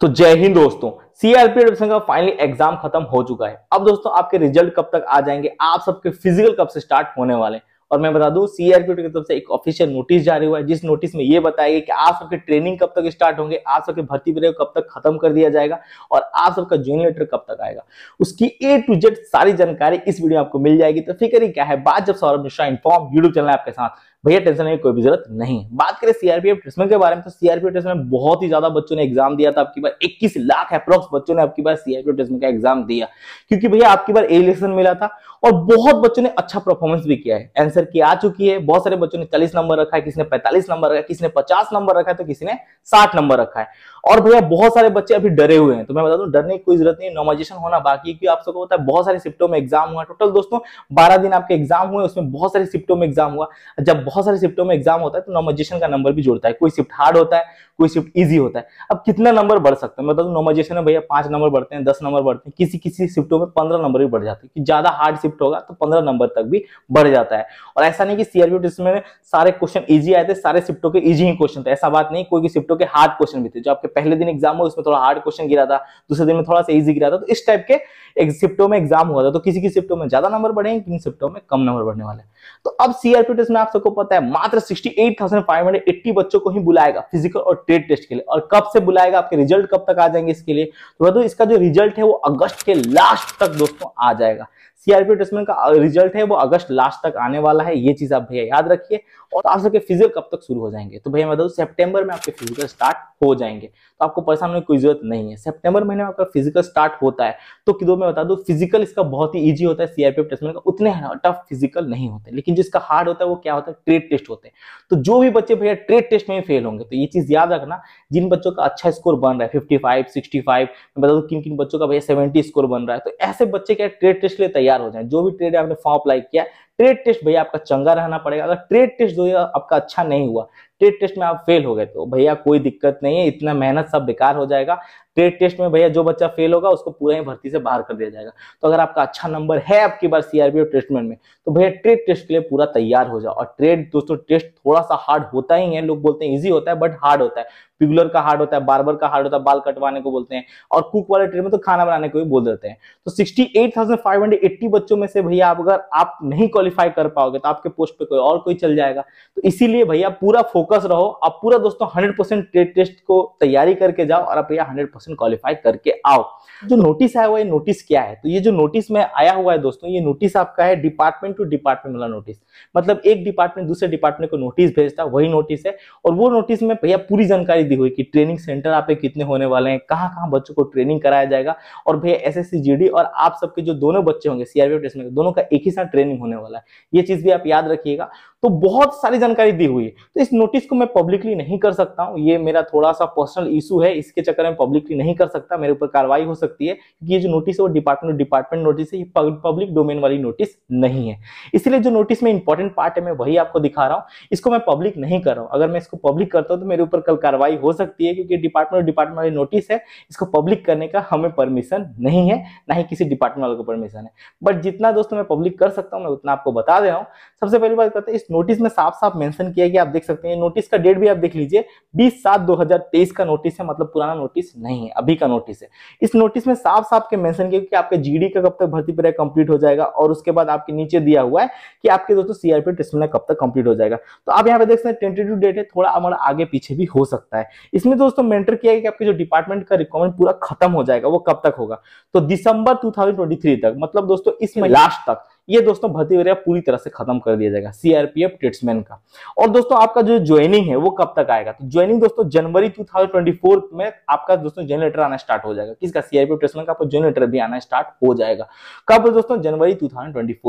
तो जय हिंद दोस्तों सीआरपी एडमिशन का फाइनली एग्जाम खत्म हो चुका है अब दोस्तों आपके रिजल्ट कब तक आ जाएंगे आप सबके फिजिकल कब से स्टार्ट होने वाले और मैं बता दू सीआरपी की तरफ से एक ऑफिशियल नोटिस जारी हुआ है जिस नोटिस में ये बताया गया कि आप सबके ट्रेनिंग कब तक स्टार्ट होंगे आप सबके भर्ती प्रयोग कब तक खत्म कर दिया जाएगा और आप सबका ज्वाइन लेटर कब तक आएगा उसकी ए टू जेड सारी जानकारी इस वीडियो में आपको मिल जाएगी तो फिक्र ही क्या है बात जब Saurabh Mishra inform YouTube channel आपके साथ भैया टेंशन की कोई भी जरूरत नहीं बात करें सीआरपीएफ ट्रेसमेंट के बारे में तो सीआरपीएफ ट्रेसमेंट में बहुत ही ज्यादा बच्चों ने एग्जाम दिया था आपकी बार 21 लाख अप्रोक्स बच्चों ने आपकी बार सीआरपीएफ ट्रेसमेंट का एग्जाम दिया क्योंकि भैया आपकी बार ए लेसन मिला था और बहुत बच्चों ने अच्छा परफॉर्मेंस भी किया है आंसर की आ चुकी है बहुत सारे बच्चों ने चालीस नंबर रखा है किसी ने पैंतालीस नंबर रखा किसी ने पचास नंबर रखा है तो किसी ने साठ नंबर रखा है और भैया बहुत सारे बच्चे अभी डरे हुए हैं तो मैं बता दूं डरने की कोई जरूरत नहीं नॉमाइजेशन होना बाकी क्योंकि आप सबको पता है बहुत सारे शिफ्टों में एग्जाम हुआ टोटल दोस्तों बारह दिन आपके एग्जाम हुए उसमें बहुत सारे शिफ्टों में एग्जाम हुआ जब बहुत सारे शिफ्टों में एग्जाम होता है तो नॉमाइजेशन का नंबर भी जुड़ता है कोई शिफ्ट हार्ड होता है कोई शिफ्ट ईजी होता है अब कितना नंबर बढ़ सकता है मैं बता दूं नॉर्माइजेशन में भैया पांच नंबर बढ़ते हैं दस नंबर बढ़ते हैं किसी किसी शिफ्टों में पंद्रह नंबर भी बढ़ जाते हैं कि ज्यादा हार्ड शिफ्ट होगा तो पंद्रह नंबर तक भी बढ़ जाता है और ऐसा नहीं कि टेस्ट में सारे क्वेश्चन ईजी आए थे सारे शिफ्टों के ईजी ही क्वेश्चन थे ऐसा बात नहीं कोई भी शिफ्टों के हार्ड क्वेश्चन भी थे जो आपके पहले दिन एग्जाम हुआ उसमें थोड़ा हार्ड क्वेश्चन गिरा था दूसरे दिन में थोड़ा सा ईजी गिरा था तो इस टाइप के शिफ्टों में एग्जाम हुआ था तो किसी की शिफ्टों में ज्यादा नंबर बढ़े किन शिफ्टों में कम नंबर बढ़ने वाले तो अब सीआरपी टेस्ट में आप सबको पता है मात्र सिक्सटी बच्चों को ही बुलाएगा फिजिकल और ट्रेड टेस्ट के लिए और कब से बुलाएगा आपके रिजल्ट कब तक आ जाएंगे इसके लिए तो इसका जो रिजल्ट है वो अगस्त के लास्ट तक दोस्तों आ जाएगा सीआरपी टेस्टमेंट का रिजल्ट है वो अगस्त लास्ट तक आने वाला है ये चीज आप भैया याद रखिए और आप सबके फिजिकल कब तक शुरू हो जाएंगे तो भैया मतलब सेप्टेम्बर में आपके फिजिकल स्टार्ट हो जाएंगे तो आपको परेशान होने की कोई जरूरत नहीं है सेप्टेम्बर महीने में आपका फिजिकल स्टार्ट होता है तो किधो मैं बता दू फिजिकल इसका बहुत ही ईजी होता है सीआरपी टेस्टमेंट का उतने टफ फिजिकल नहीं होते लेकिन जिसका हार्ड होता है वो क्या होता है ट्रेड टेस्ट होते हैं तो जो भी बच्चे भैया ट्रेड टेस्ट में फेल होंगे तो ये चीज याद रखना जिन बच्चों का अच्छा स्कोर बन रहा है फिफ्टी फाइव सिक्सटी फाइव मैं बता दू किन किन बच्चों का भैया सेवेंटी स्कोर बन रहा है तो ऐसे बच्चे क्या ट्रेड टेस्ट लिए तैयार तैयार हो जाए जो भी ट्रेड आपने फॉर्म अप्लाई किया ट्रेड टेस्ट भैया आपका चंगा रहना पड़ेगा अगर ट्रेड टेस्ट जो है आपका अच्छा नहीं हुआ ट्रेड टेस्ट में आप फेल हो गए तो भैया कोई दिक्कत नहीं है इतना मेहनत सब बेकार हो जाएगा ट्रेड टेस्ट में भैया जो बच्चा फेल होगा उसको पूरा ही भर्ती से बाहर कर दिया जाएगा तो अगर आपका अच्छा नंबर है आपकी बार सीआरबी और टेस्टमेंट में तो भैया ट्रेड टेस्ट के लिए पूरा तैयार हो जाओ और ट्रेड दोस्तों टेस्ट थोड़ा सा हार्ड होता ही है लोग बोलते हैं ईजी होता है बट हार्ड होता है पिगुलर का हार्ड होता है बार्बर का हार्ड होता है बाल कटवाने को बोलते हैं और कुक वाले ट्रेड में तो खाना बनाने को भी बोल देते हैं तो सिक्सटी बच्चों में से भैया आप अगर आप नहीं क्वालिफाई कर पाओगे तो आपके पोस्ट पर कोई और कोई चल जाएगा तो इसीलिए भैया पूरा फोकस फोकस रहो आप पूरा दोस्तों 100 परसेंट ट्रेड टेस्ट को तैयारी करके जाओ और आप यहाँ 100 परसेंट क्वालिफाई करके आओ जो नोटिस आया हुआ है नोटिस क्या है तो ये जो नोटिस में आया हुआ है दोस्तों ये नोटिस आपका है डिपार्टमेंट टू डिपार्टमेंट वाला नोटिस मतलब एक डिपार्टमेंट दूसरे डिपार्टमेंट को नोटिस भेजता है वही नोटिस है और वो नोटिस में भैया पूरी जानकारी दी हुई कि ट्रेनिंग सेंटर आप कितने होने वाले हैं कहाँ कहाँ बच्चों को ट्रेनिंग कराया जाएगा और भैया एस एस और आप सबके जो दोनों बच्चे होंगे सीआरपीएफ टेस्ट में दोनों का एक ही साथ ट्रेनिंग होने वाला है ये चीज भी आप याद रखिएगा तो बहुत सारी जानकारी दी हुई है तो इस नोटिस को मैं पब्लिकली नहीं कर सकता हूँ ये मेरा थोड़ा सा पर्सनल इशू है इसके चक्कर में पब्लिकली नहीं कर सकता मेरे ऊपर कार्रवाई हो सकती है क्योंकि ये जो नोटिस है वो डिपार्टमेंट डिपार्टमेंट नोटिस है ये पब्लिक डोमेन वाली नोटिस नहीं है इसलिए जो नोटिस में इंपॉर्टेंट पार्ट है मैं वही आपको दिखा रहा हूँ इसको मैं पब्लिक नहीं कर रहा हूँ अगर मैं इसको पब्लिक करता हूँ तो मेरे ऊपर कल कार्रवाई हो सकती है क्योंकि डिपार्टमेंट डिपार्टमेंट वाली नोटिस है इसको पब्लिक करने का हमें परमिशन नहीं है ना ही किसी डिपार्टमेंट वाले को परमिशन है बट जितना दोस्तों मैं पब्लिक कर सकता हूँ मैं उतना आपको बता दे रहा हूँ सबसे पहली बात करते हैं इस नोटिस में साफ साफ मेंशन किया गया कि आप देख सकते हैं नोटिस का डेट भी आप देख लीजिए 20 सात 2023 का नोटिस है मतलब पुराना नोटिस नहीं है अभी का नोटिस है इस नोटिस में साफ साफ के मेंशन किया कि आपके जीडी का कब तक भर्ती प्रक्रिया कंप्लीट हो जाएगा और उसके बाद आपके नीचे दिया हुआ है कि आपके दोस्तों सीआरपी टेस्टमेंट कब तक कंप्लीट हो जाएगा तो आप यहाँ पे देख सकते हैं टेंटेटिव डेट है थोड़ा हमारा आगे पीछे भी हो सकता है इसमें दोस्तों मेंटर किया है कि आपके जो डिपार्टमेंट का रिक्वायरमेंट पूरा खत्म हो जाएगा वो कब तक होगा तो दिसंबर टू तक मतलब दोस्तों इसमें लास्ट तक ये दोस्तों भर्ती वगैरह पूरी तरह से खत्म कर दिया जाएगा सीआरपीएफ ट्रेड्समैन का और दोस्तों आपका जो ज्वाइनिंग है वो कब तक आएगा तो ज्वाइनिंग दोस्तों जनवरी 2024 में आपका दोस्तों जनरेटर आना स्टार्ट हो जाएगा किसका सीआरपीएफ ट्रेड्समैन का आपको तो भी आना स्टार्ट हो जाएगा कब दोस्तों जनवरी टू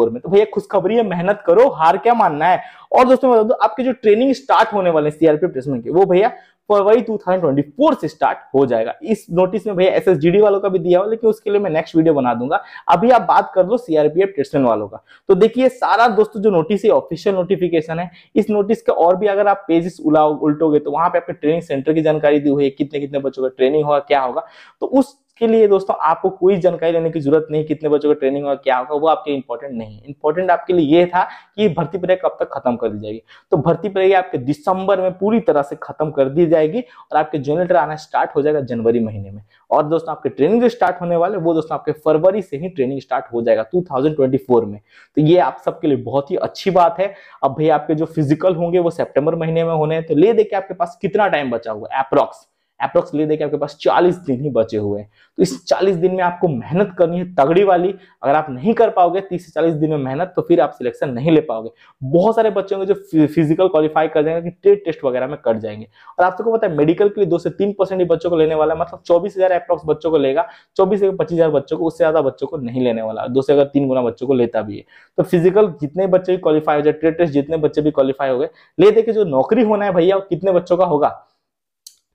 में तो भैया खुशखबरी है मेहनत करो हार क्या मानना है और दोस्तों आपके जो ट्रेनिंग स्टार्ट होने वाले सीआरपीएफ ट्रेड्समैन के वो भैया फरवरी 2024 से स्टार्ट हो जाएगा इस नोटिस में भैया एसएसजीडी वालों का भी दिया हुआ लेकिन उसके लिए मैं नेक्स्ट वीडियो बना दूंगा अभी आप बात कर लो सीआरपीएफ ट्रेडमैन वालों का तो देखिए सारा दोस्तों जो नोटिस है ऑफिशियल नोटिफिकेशन है इस नोटिस के और भी अगर आप पेजेस उलटोगे तो वहां पे आपके ट्रेनिंग सेंटर की जानकारी दी हुई है कितने कितने बच्चों का ट्रेनिंग होगा क्या होगा तो उस उसके लिए दोस्तों आपको कोई जानकारी लेने की जरूरत नहीं कितने बच्चों का ट्रेनिंग होगा क्या होगा वो आपके इंपॉर्टेंट नहीं इंपॉर्टेंट आपके लिए ये था कि भर्ती प्रक्रिया कब तक खत्म कर दी जाएगी तो भर्ती प्रक्रिया आपके दिसंबर में पूरी तरह से खत्म कर दी जाएगी और आपके जूनियर आना स्टार्ट हो जाएगा जनवरी महीने में और दोस्तों आपके ट्रेनिंग जो स्टार्ट होने वाले वो दोस्तों आपके फरवरी से ही ट्रेनिंग स्टार्ट हो जाएगा 2024 में तो ये आप सबके लिए बहुत ही अच्छी बात है अब भाई आपके जो फिजिकल होंगे वो सेप्टेम्बर महीने में होने हैं तो ले देखिए आपके पास कितना टाइम बचा हुआ है अप्रॉक्स अप्रोक्सली देखिए आपके पास 40 दिन ही बचे हुए हैं तो इस 40 दिन में आपको मेहनत करनी है तगड़ी वाली अगर आप नहीं कर पाओगे 30 से 40 दिन में मेहनत तो फिर आप सिलेक्शन नहीं ले पाओगे बहुत सारे बच्चे होंगे जो फिजिकल क्वालिफाई कर जाएंगे कि ट्रेड टेस्ट वगैरह में कट जाएंगे और आप सबको पता है मेडिकल के लिए दो से तीन परसेंट ही बच्चों को लेने वाला है मतलब चौबीस हजार अप्रोक्स बच्चों को लेगा चौबीस से पच्चीस हजार बच्चों को उससे ज्यादा बच्चों को नहीं लेने वाला दो से अगर तीन गुना बच्चों को लेता भी है तो फिजिकल जितने बच्चे भी क्वालिफाई हो जाए ट्रेड टेस्ट जितने बच्चे भी क्वालिफाई हो गए ले देखे जो नौकरी होना है भैया कितने बच्चों का होगा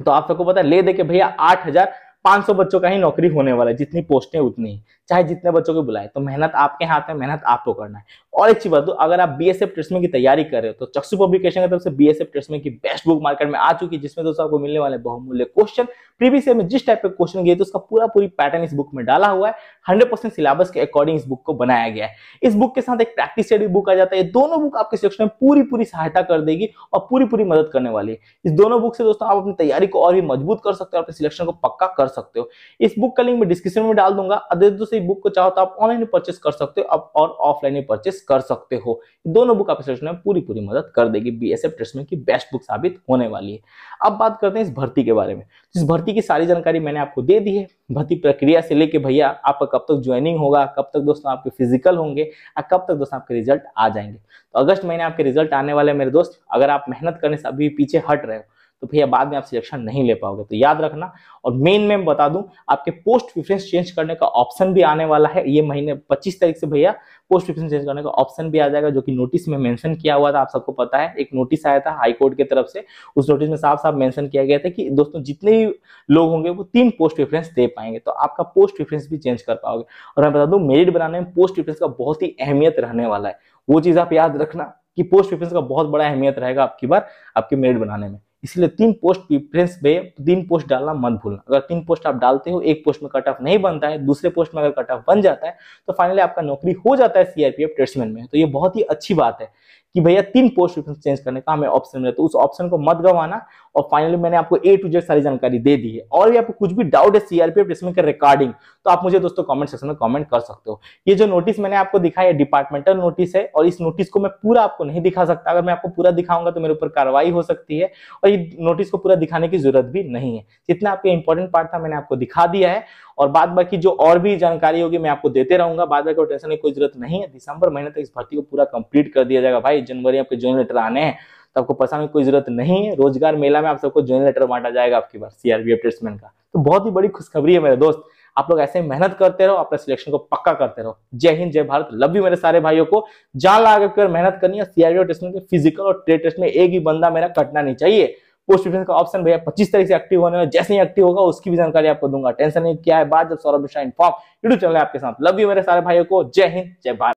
तो आप सबको पता है ले दे के भैया आठ हजार 500 बच्चों का ही नौकरी होने वाला है जितनी पोस्टें उतनी ही चाहे जितने बच्चों को बुलाए तो मेहनत आपके हाथ में मेहनत आपको करना है और एक चीज बात अगर आप बी एस एफ ट्रेसमें की तैयारी कर रहे हो तो चक्सु पब्लिकेशन की तरफ से बी एस एफ ट्रेसमें की बेस्ट बुक मार्केट में आ चुकी है जिसमें दोस्तों आपको मिलने वाले बहुमूल्य क्वेश्चन प्रीवियस में जिस टाइप के क्वेश्चन गए तो उसका पूरा पूरी पैटर्न इस बुक में डाला हुआ है हंड्रेड परसेंट सिलेबस के अकॉर्डिंग इस बुक को बनाया गया है इस बुक के साथ एक प्रैक्टिस सेट भी बुक आ जाता है दोनों बुक आपके सिलेक्शन में पूरी पूरी सहायता कर देगी और पूरी पूरी मदद करने वाली है इस दोनों बुक से दोस्तों आप अपनी तैयारी को और भी मजबूत कर सकते हो और अपने सिलेक्शन को पक्का कर सकते हो इस बुक का लिंक मैं डिस्क्रिप्शन में डाल दूंगा अदर दूसरी बुक को चाहो तो आप ऑनलाइन परचेस कर सकते हो आप और ऑफलाइन भी परचेस कर सकते हो दोनों बुक आपकी सिलेक्शन में पूरी पूरी मदद कर देगी बी एस की बेस्ट बुक साबित होने वाली है अब बात करते हैं इस भर्ती के बारे में तो इस भर्ती की सारी जानकारी मैंने आपको दे दी है भर्ती प्रक्रिया से लेके भैया आपका कब तक ज्वाइनिंग होगा कब तक दोस्तों आपके फिजिकल होंगे और कब तक दोस्तों आपके रिजल्ट आ जाएंगे तो अगस्त महीने आपके रिजल्ट आने वाले मेरे दोस्त अगर आप मेहनत करने से अभी पीछे हट रहे हो तो भैया बाद में आप सिलेक्शन नहीं ले पाओगे तो याद रखना और मेन में बता दूं आपके पोस्ट प्रिफरेंस चेंज करने का ऑप्शन भी आने वाला है ये महीने 25 तारीख से भैया पोस्ट प्रिफरेंस चेंज करने का ऑप्शन भी आ जाएगा जो कि नोटिस में मेंशन किया हुआ था आप सबको पता है एक नोटिस आया था हाईकोर्ट की तरफ से उस नोटिस में साफ साफ मैंशन किया गया था कि दोस्तों जितने भी लोग होंगे वो तीन पोस्ट प्रिफरेंस दे पाएंगे तो आपका पोस्ट प्रिफरेंस भी चेंज कर पाओगे और मैं बता दूं मेरिट बनाने में पोस्ट प्रिफरेंस का बहुत ही अहमियत रहने वाला है वो चीज़ आप याद रखना कि पोस्ट प्रिफरेंस का बहुत बड़ा अहमियत रहेगा आपकी बार आपके मेरिट बनाने में इसलिए तीन पोस्ट प्रिफ्रेंस पे तीन पोस्ट डालना मत भूलना अगर तीन पोस्ट आप डालते हो एक पोस्ट में कट ऑफ नहीं बनता है दूसरे पोस्ट में अगर कट ऑफ बन जाता है तो फाइनली आपका नौकरी हो जाता है सीआरपीएफ ट्रेड्समैन में तो ये बहुत ही अच्छी बात है कि भैया तीन पोस्ट चेंज करने का हमें ऑप्शन मिला तो उस ऑप्शन को मत गवाना और फाइनली मैंने आपको ए टू जेड सारी जानकारी दे दी है और भी आपको कुछ भी डाउट है सीआरपीएफ का रिकॉर्डिंग तो आप मुझे दोस्तों कमेंट सेक्शन में कमेंट कर सकते हो ये जो नोटिस मैंने आपको दिखाया डिपार्टमेंटल नोटिस है और इस नोटिस को मैं पूरा आपको नहीं दिखा सकता अगर मैं आपको पूरा दिखाऊंगा तो मेरे ऊपर कार्रवाई हो सकती है और ये नोटिस को पूरा दिखाने की जरूरत भी नहीं है जितना आपका इंपॉर्टेंट पार्ट था मैंने आपको दिखा दिया है और बाद बाकी जो और भी जानकारी होगी मैं आपको देते रहूंगा बाद बाकी टेंशन की कोई जरूरत नहीं है दिसंबर महीने तक इस भर्ती को पूरा कंप्लीट कर दिया जाएगा भाई जनवरी आपके ज्वाइन लेटर आने हैं तो आपको परेशान की कोई जरूरत नहीं है रोजगार मेला में आप सबको ज्वाइन लेटर बांटा जाएगा आपकी बार सीआरबीएफ ट्रेड्समैन का तो बहुत ही बड़ी खुशखबरी है मेरे दोस्त आप लोग ऐसे मेहनत करते रहो अपने सिलेक्शन को पक्का करते रहो जय हिंद जय भारत लव यू मेरे सारे भाइयों को जान लगा कर मेहनत करनी है सीआरबी टेस्ट में फिजिकल और ट्रेड टेस्ट में एक ही बंदा मेरा कटना नहीं चाहिए पोस्ट डिफेंस का ऑप्शन भैया पच्चीस तारीख से एक्टिव होने में जैसे ही एक्टिव होगा उसकी भी जानकारी आपको दूंगा टेंशन नहीं क्या है बात जब Saurabh Mishra inform YouTube channel आपके साथ लव यू मेरे सारे भाइयों को जय हिंद जय भारत